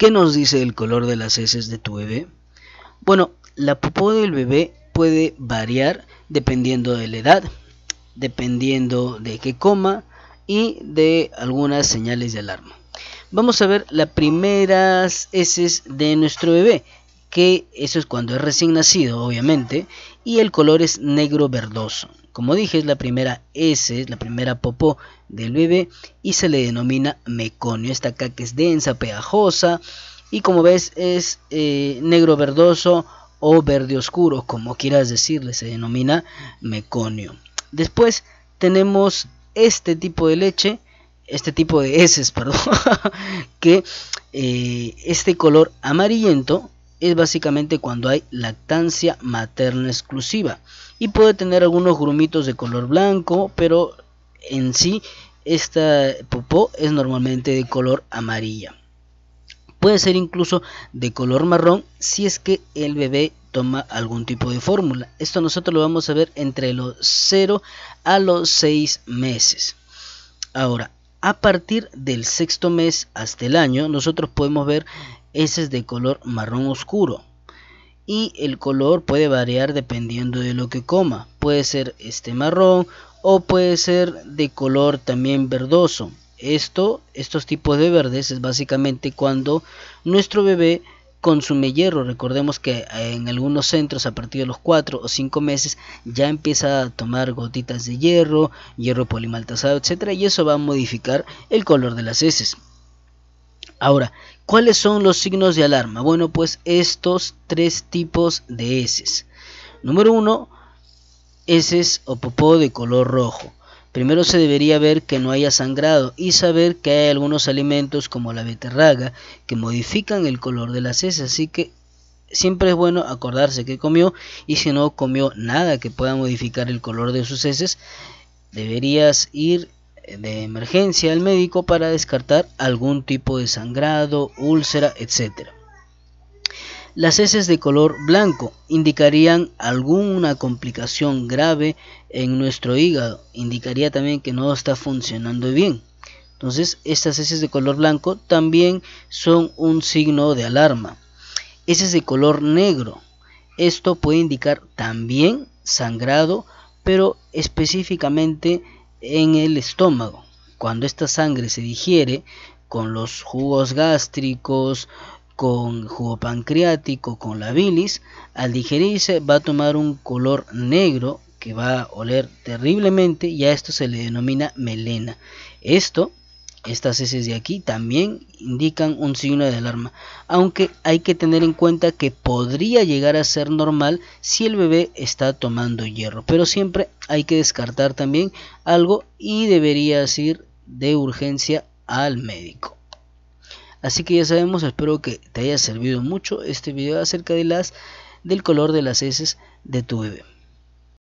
¿Qué nos dice el color de las heces de tu bebé? Bueno, la popó del bebé puede variar dependiendo de la edad, dependiendo de qué coma y de algunas señales de alarma. Vamos a ver las primeras heces de nuestro bebé, que eso es cuando es recién nacido, obviamente, y el color es negro verdoso. Como dije, es la primera S, es la primera popó del bebé y se le denomina meconio. Esta que es densa, pegajosa y como ves es eh, negro verdoso o verde oscuro, como quieras decirle, se denomina meconio. Después tenemos este tipo de leche, este tipo de S, perdón, que eh, este color amarillento es básicamente cuando hay lactancia materna exclusiva y puede tener algunos grumitos de color blanco, pero en sí esta popó es normalmente de color amarilla. Puede ser incluso de color marrón si es que el bebé toma algún tipo de fórmula. Esto nosotros lo vamos a ver entre los 0 a los 6 meses. Ahora, a partir del sexto mes hasta el año, nosotros podemos ver es de color marrón oscuro. Y el color puede variar dependiendo de lo que coma. Puede ser este marrón o puede ser de color también verdoso. Esto, estos tipos de verdes es básicamente cuando nuestro bebé consume hierro. Recordemos que eh, en algunos centros a partir de los 4 o 5 meses ya empieza a tomar gotitas de hierro, hierro polimaltasado, etcétera, y eso va a modificar el color de las heces. Ahora, ¿cuáles son los signos de alarma? Bueno, pues estos tres tipos de heces. Número uno, heces o popó de color rojo. Primero se debería ver que no haya sangrado y saber que hay algunos alimentos como la beterraga que modifican el color de las heces, así que siempre es bueno acordarse que comió y si no comió nada que pueda modificar el color de sus heces, deberías ir de emergencia al médico para descartar algún tipo de sangrado, úlcera, etc. Las heces de color blanco indicarían alguna complicación grave en nuestro hígado, indicaría también que no está funcionando bien. Entonces, estas heces de color blanco también son un signo de alarma. Heces de color negro, esto puede indicar también sangrado, pero específicamente en el estómago. Cuando esta sangre se digiere con los jugos gástricos, con jugo pancreático, con la bilis, al digerirse va a tomar un color negro que va a oler terriblemente y a esto se le denomina melena. Esto estas heces de aquí también indican un signo de alarma, aunque hay que tener en cuenta que podría llegar a ser normal si el bebé está tomando hierro, pero siempre hay que descartar también algo y deberías ir de urgencia al médico. Así que ya sabemos, espero que te haya servido mucho este video acerca del color de las heces de tu bebé.